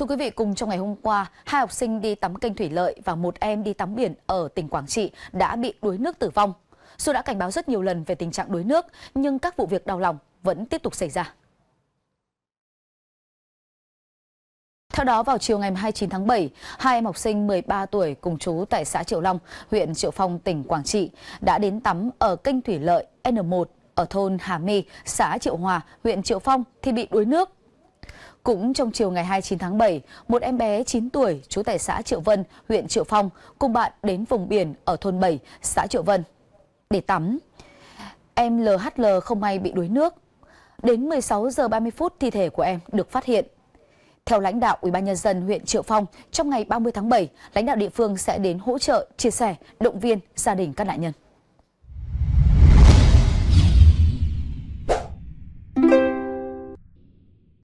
Thưa quý vị, cùng trong ngày hôm qua, hai học sinh đi tắm kênh thủy lợi và một em đi tắm biển ở tỉnh Quảng Trị đã bị đuối nước tử vong. Dù đã cảnh báo rất nhiều lần về tình trạng đuối nước, nhưng các vụ việc đau lòng vẫn tiếp tục xảy ra. Theo đó, vào chiều ngày 29 tháng 7, hai em học sinh 13 tuổi cùng chú tại xã Triệu Long, huyện Triệu Phong, tỉnh Quảng Trị đã đến tắm ở kênh thủy lợi N1 ở thôn Hà My, xã Triệu Hòa, huyện Triệu Phong thì bị đuối nước. Cũng trong chiều ngày 29 tháng 7, một em bé 9 tuổi trú tại xã Triệu Vân, huyện Triệu Phong cùng bạn đến vùng biển ở thôn 7, xã Triệu Vân để tắm. Em LHL không may bị đuối nước. Đến 16 giờ 30 phút thi thể của em được phát hiện. Theo lãnh đạo Ủy ban nhân dân huyện Triệu Phong, trong ngày 30 tháng 7, lãnh đạo địa phương sẽ đến hỗ trợ, chia sẻ, động viên gia đình các nạn nhân.